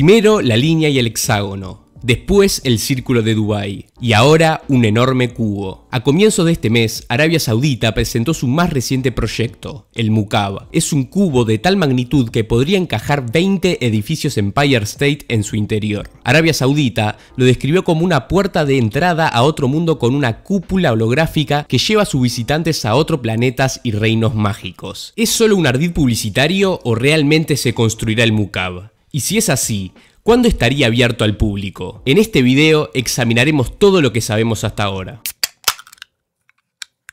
Primero la línea y el hexágono, después el círculo de Dubái y ahora un enorme cubo. A comienzos de este mes, Arabia Saudita presentó su más reciente proyecto, el Mukab. Es un cubo de tal magnitud que podría encajar 20 edificios Empire State en su interior. Arabia Saudita lo describió como una puerta de entrada a otro mundo con una cúpula holográfica que lleva a sus visitantes a otros planetas y reinos mágicos. ¿Es solo un ardid publicitario o realmente se construirá el Muqab? Y si es así, ¿cuándo estaría abierto al público? En este video examinaremos todo lo que sabemos hasta ahora.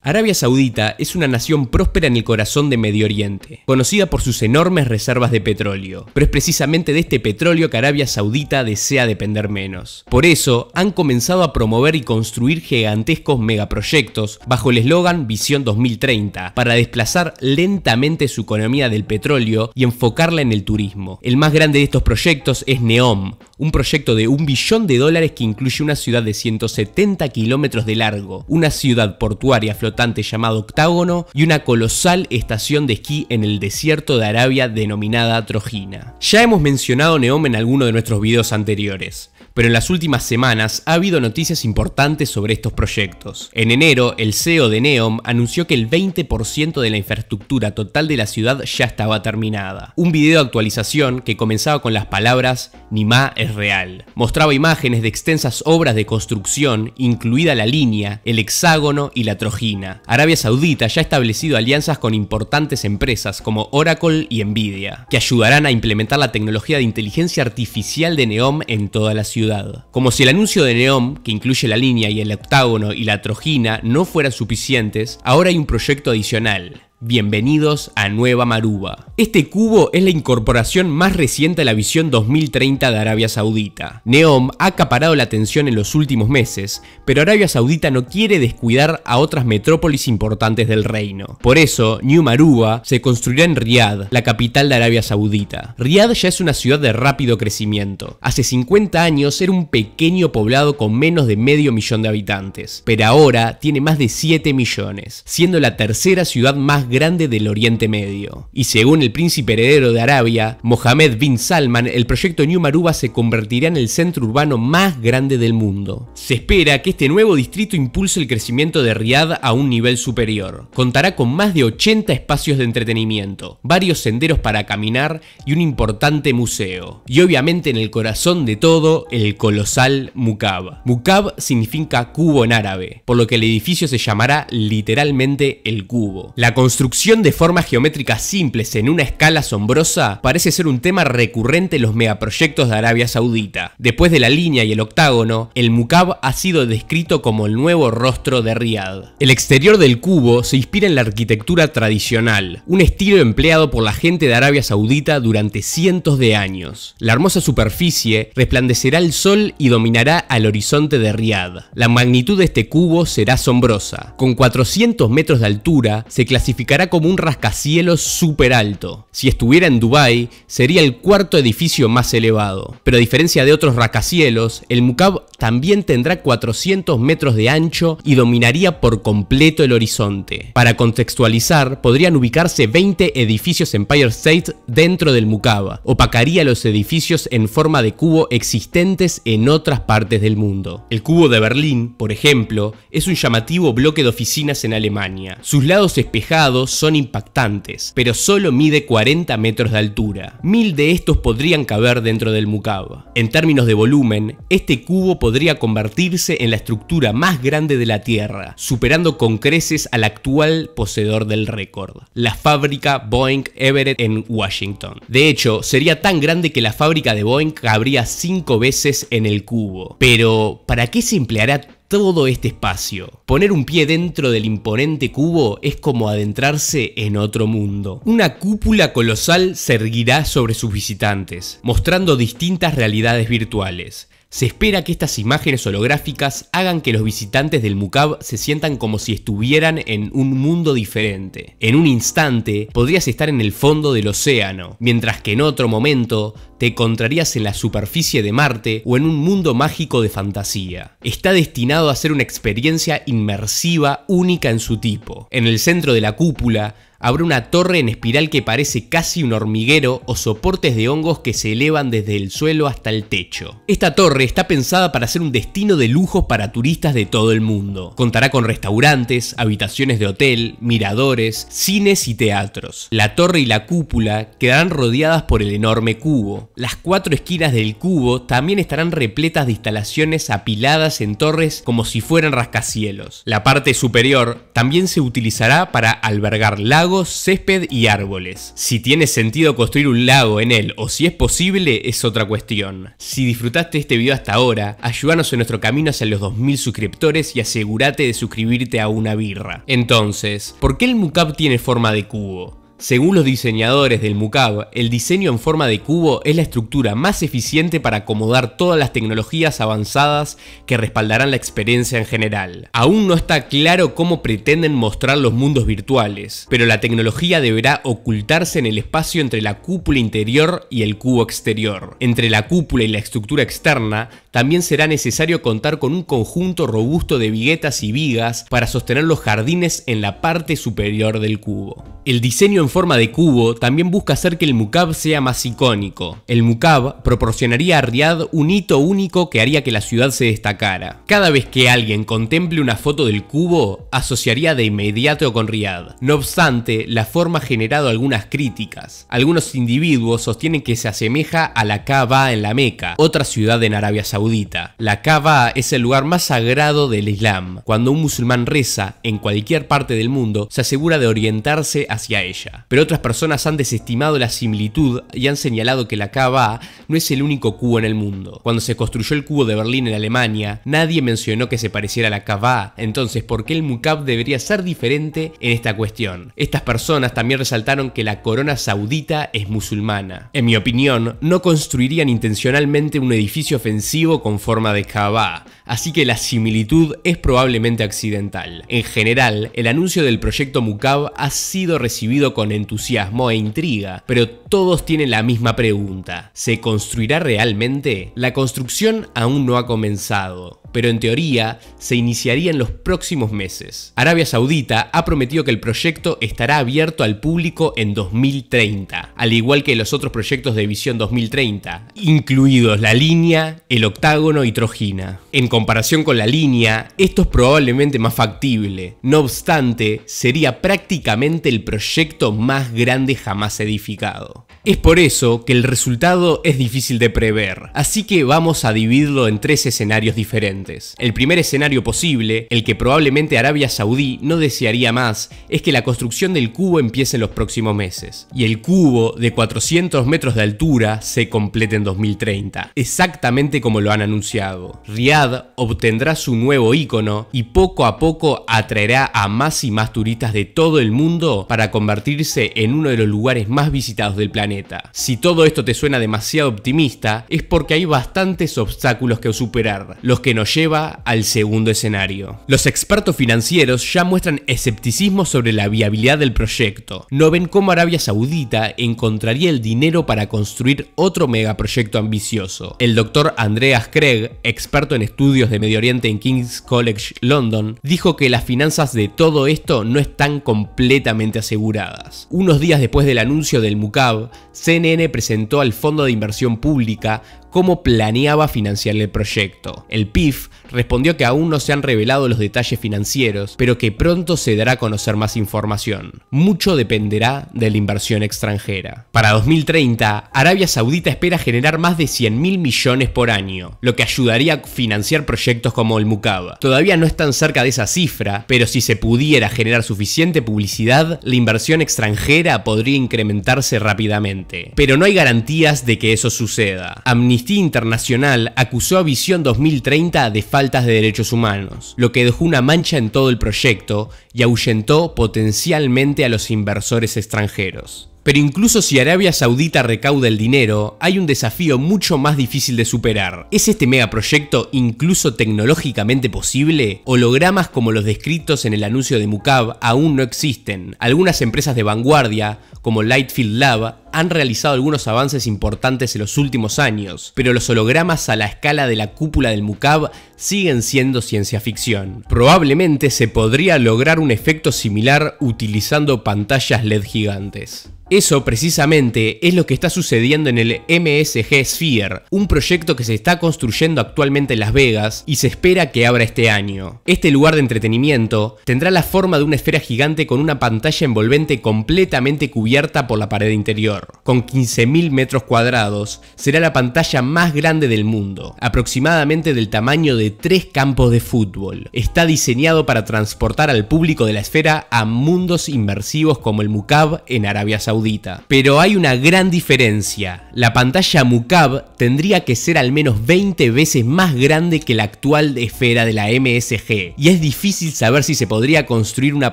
Arabia Saudita es una nación próspera en el corazón de Medio Oriente, conocida por sus enormes reservas de petróleo, pero es precisamente de este petróleo que Arabia Saudita desea depender menos. Por eso, han comenzado a promover y construir gigantescos megaproyectos bajo el eslogan Visión 2030, para desplazar lentamente su economía del petróleo y enfocarla en el turismo. El más grande de estos proyectos es Neom, un proyecto de un billón de dólares que incluye una ciudad de 170 kilómetros de largo, una ciudad portuaria flotante llamado Octágono y una colosal estación de esquí en el desierto de Arabia denominada Trojina. Ya hemos mencionado Neom en alguno de nuestros videos anteriores pero en las últimas semanas ha habido noticias importantes sobre estos proyectos. En enero, el CEO de Neom anunció que el 20% de la infraestructura total de la ciudad ya estaba terminada. Un video de actualización que comenzaba con las palabras Nima es real. Mostraba imágenes de extensas obras de construcción, incluida la línea, el hexágono y la trojina. Arabia Saudita ya ha establecido alianzas con importantes empresas como Oracle y Nvidia, que ayudarán a implementar la tecnología de inteligencia artificial de Neom en toda la ciudad. Como si el anuncio de Neom, que incluye la línea y el octágono y la trojina, no fueran suficientes, ahora hay un proyecto adicional, Bienvenidos a Nueva Maruba. Este cubo es la incorporación más reciente a la visión 2030 de Arabia Saudita. Neom ha acaparado la atención en los últimos meses, pero Arabia Saudita no quiere descuidar a otras metrópolis importantes del reino. Por eso, New Maruba se construirá en Riyadh, la capital de Arabia Saudita. Riyadh ya es una ciudad de rápido crecimiento. Hace 50 años era un pequeño poblado con menos de medio millón de habitantes, pero ahora tiene más de 7 millones, siendo la tercera ciudad más grande del Oriente Medio. Y según el príncipe heredero de Arabia, Mohammed bin Salman, el proyecto New Maruba se convertirá en el centro urbano más grande del mundo. Se espera que este nuevo distrito impulse el crecimiento de Riad a un nivel superior. Contará con más de 80 espacios de entretenimiento, varios senderos para caminar y un importante museo. Y obviamente en el corazón de todo, el colosal Mukab. Mukab significa cubo en árabe, por lo que el edificio se llamará literalmente el cubo. La construcción de formas geométricas simples en una escala asombrosa parece ser un tema recurrente en los megaproyectos de Arabia Saudita. Después de la línea y el octágono, el Mukab ha sido descrito como el nuevo rostro de Riyadh. El exterior del cubo se inspira en la arquitectura tradicional, un estilo empleado por la gente de Arabia Saudita durante cientos de años. La hermosa superficie resplandecerá el sol y dominará al horizonte de Riyadh. La magnitud de este cubo será asombrosa. Con 400 metros de altura, se clasifica como un rascacielos súper alto. Si estuviera en Dubai, sería el cuarto edificio más elevado. Pero a diferencia de otros rascacielos, el Mukab también tendrá 400 metros de ancho y dominaría por completo el horizonte. Para contextualizar, podrían ubicarse 20 edificios Empire State dentro del o opacaría los edificios en forma de cubo existentes en otras partes del mundo. El cubo de Berlín, por ejemplo, es un llamativo bloque de oficinas en Alemania. Sus lados espejados son impactantes, pero solo mide 40 metros de altura. Mil de estos podrían caber dentro del Mukawa. En términos de volumen, este cubo podría convertirse en la estructura más grande de la Tierra, superando con creces al actual poseedor del récord, la fábrica Boeing Everett en Washington. De hecho, sería tan grande que la fábrica de Boeing cabría 5 veces en el cubo. Pero, ¿para qué se empleará todo este espacio. Poner un pie dentro del imponente cubo es como adentrarse en otro mundo. Una cúpula colosal se erguirá sobre sus visitantes, mostrando distintas realidades virtuales se espera que estas imágenes holográficas hagan que los visitantes del MUCAB se sientan como si estuvieran en un mundo diferente. En un instante podrías estar en el fondo del océano, mientras que en otro momento te encontrarías en la superficie de Marte o en un mundo mágico de fantasía. Está destinado a ser una experiencia inmersiva única en su tipo. En el centro de la cúpula Habrá una torre en espiral que parece casi un hormiguero o soportes de hongos que se elevan desde el suelo hasta el techo. Esta torre está pensada para ser un destino de lujos para turistas de todo el mundo. Contará con restaurantes, habitaciones de hotel, miradores, cines y teatros. La torre y la cúpula quedarán rodeadas por el enorme cubo. Las cuatro esquinas del cubo también estarán repletas de instalaciones apiladas en torres como si fueran rascacielos. La parte superior también se utilizará para albergar lagos césped y árboles. Si tiene sentido construir un lago en él o si es posible es otra cuestión. Si disfrutaste este video hasta ahora, ayúdanos en nuestro camino hacia los 2000 suscriptores y asegúrate de suscribirte a una birra. Entonces, ¿por qué el Mucap tiene forma de cubo? Según los diseñadores del MUCAB, el diseño en forma de cubo es la estructura más eficiente para acomodar todas las tecnologías avanzadas que respaldarán la experiencia en general. Aún no está claro cómo pretenden mostrar los mundos virtuales, pero la tecnología deberá ocultarse en el espacio entre la cúpula interior y el cubo exterior. Entre la cúpula y la estructura externa, también será necesario contar con un conjunto robusto de viguetas y vigas para sostener los jardines en la parte superior del cubo. El diseño en forma de cubo también busca hacer que el Mukab sea más icónico. El Mukab proporcionaría a Riyadh un hito único que haría que la ciudad se destacara. Cada vez que alguien contemple una foto del cubo, asociaría de inmediato con Riyadh. No obstante, la forma ha generado algunas críticas. Algunos individuos sostienen que se asemeja a la Kaaba en la Meca, otra ciudad en Arabia Saudita. La Kaaba es el lugar más sagrado del Islam. Cuando un musulmán reza en cualquier parte del mundo, se asegura de orientarse a hacia ella. Pero otras personas han desestimado la similitud y han señalado que la cava no es el único cubo en el mundo. Cuando se construyó el cubo de Berlín en Alemania, nadie mencionó que se pareciera a la cava, entonces ¿por qué el Mukab debería ser diferente en esta cuestión? Estas personas también resaltaron que la corona saudita es musulmana. En mi opinión, no construirían intencionalmente un edificio ofensivo con forma de cava, así que la similitud es probablemente accidental. En general, el anuncio del proyecto Mukab ha sido recibido con entusiasmo e intriga, pero todos tienen la misma pregunta. ¿Se construirá realmente? La construcción aún no ha comenzado pero en teoría se iniciaría en los próximos meses. Arabia Saudita ha prometido que el proyecto estará abierto al público en 2030, al igual que los otros proyectos de Visión 2030, incluidos la línea, el octágono y Trojina. En comparación con la línea, esto es probablemente más factible, no obstante, sería prácticamente el proyecto proyecto más grande jamás edificado. Es por eso que el resultado es difícil de prever, así que vamos a dividirlo en tres escenarios diferentes. El primer escenario posible, el que probablemente Arabia Saudí no desearía más, es que la construcción del cubo empiece en los próximos meses, y el cubo de 400 metros de altura se complete en 2030, exactamente como lo han anunciado. Riad obtendrá su nuevo ícono y poco a poco atraerá a más y más turistas de todo el mundo para convertirse en uno de los lugares más visitados del planeta. Si todo esto te suena demasiado optimista, es porque hay bastantes obstáculos que superar, los que nos lleva al segundo escenario. Los expertos financieros ya muestran escepticismo sobre la viabilidad del proyecto. No ven cómo Arabia Saudita encontraría el dinero para construir otro megaproyecto ambicioso. El doctor Andreas Craig, experto en estudios de Medio Oriente en King's College London, dijo que las finanzas de todo esto no están completamente aseguradas. Unos días después del anuncio del MUCAB, CNN presentó al Fondo de Inversión Pública cómo planeaba financiar el proyecto. El PIF respondió que aún no se han revelado los detalles financieros, pero que pronto se dará a conocer más información. Mucho dependerá de la inversión extranjera. Para 2030, Arabia Saudita espera generar más de 100 mil millones por año, lo que ayudaría a financiar proyectos como el Mukaba. Todavía no están cerca de esa cifra, pero si se pudiera generar suficiente publicidad, la inversión extranjera podría incrementarse rápidamente. Pero no hay garantías de que eso suceda. Amnistía Internacional acusó a Visión 2030 de faltas de derechos humanos, lo que dejó una mancha en todo el proyecto y ahuyentó potencialmente a los inversores extranjeros. Pero incluso si Arabia Saudita recauda el dinero, hay un desafío mucho más difícil de superar. ¿Es este megaproyecto incluso tecnológicamente posible? Hologramas como los descritos en el anuncio de Mukab aún no existen. Algunas empresas de vanguardia, como Lightfield Lab, han realizado algunos avances importantes en los últimos años, pero los hologramas a la escala de la cúpula del MUCAB siguen siendo ciencia ficción. Probablemente se podría lograr un efecto similar utilizando pantallas LED gigantes. Eso precisamente es lo que está sucediendo en el MSG Sphere, un proyecto que se está construyendo actualmente en Las Vegas y se espera que abra este año. Este lugar de entretenimiento tendrá la forma de una esfera gigante con una pantalla envolvente completamente cubierta por la pared interior. Con 15.000 metros cuadrados, será la pantalla más grande del mundo, aproximadamente del tamaño de tres campos de fútbol. Está diseñado para transportar al público de la esfera a mundos inmersivos como el Mukab en Arabia Saudita. Pero hay una gran diferencia. La pantalla Mukab tendría que ser al menos 20 veces más grande que la actual esfera de la MSG, y es difícil saber si se podría construir una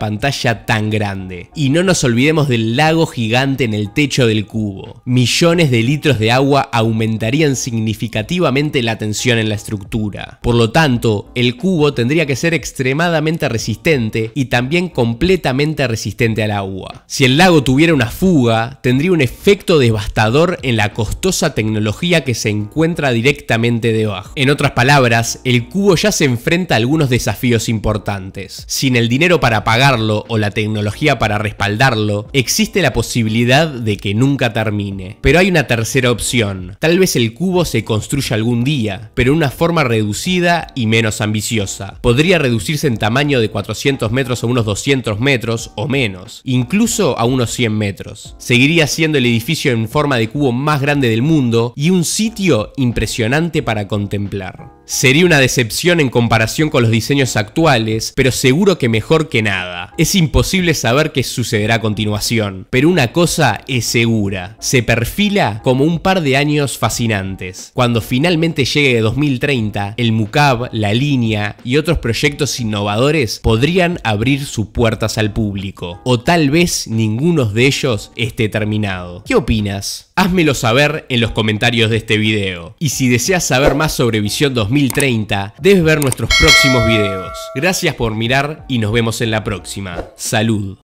pantalla tan grande. Y no nos olvidemos del lago gigante en el techo de cubo. Millones de litros de agua aumentarían significativamente la tensión en la estructura. Por lo tanto, el cubo tendría que ser extremadamente resistente y también completamente resistente al agua. Si el lago tuviera una fuga, tendría un efecto devastador en la costosa tecnología que se encuentra directamente debajo. En otras palabras, el cubo ya se enfrenta a algunos desafíos importantes. Sin el dinero para pagarlo o la tecnología para respaldarlo, existe la posibilidad de que no nunca termine. Pero hay una tercera opción. Tal vez el cubo se construya algún día, pero en una forma reducida y menos ambiciosa. Podría reducirse en tamaño de 400 metros a unos 200 metros o menos, incluso a unos 100 metros. Seguiría siendo el edificio en forma de cubo más grande del mundo y un sitio impresionante para contemplar. Sería una decepción en comparación con los diseños actuales, pero seguro que mejor que nada. Es imposible saber qué sucederá a continuación, pero una cosa es segura se perfila como un par de años fascinantes. Cuando finalmente llegue 2030, el MUCAB, la línea y otros proyectos innovadores podrían abrir sus puertas al público. O tal vez ninguno de ellos esté terminado. ¿Qué opinas? Házmelo saber en los comentarios de este video. Y si deseas saber más sobre Visión 2030, debes ver nuestros próximos videos. Gracias por mirar y nos vemos en la próxima. Salud.